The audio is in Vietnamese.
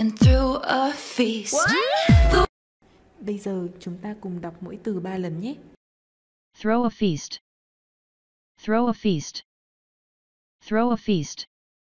and threw a feast. What? Bây giờ chúng ta cùng đọc mỗi từ ba lần nhé. Throw a feast. Throw a feast. Throw a feast.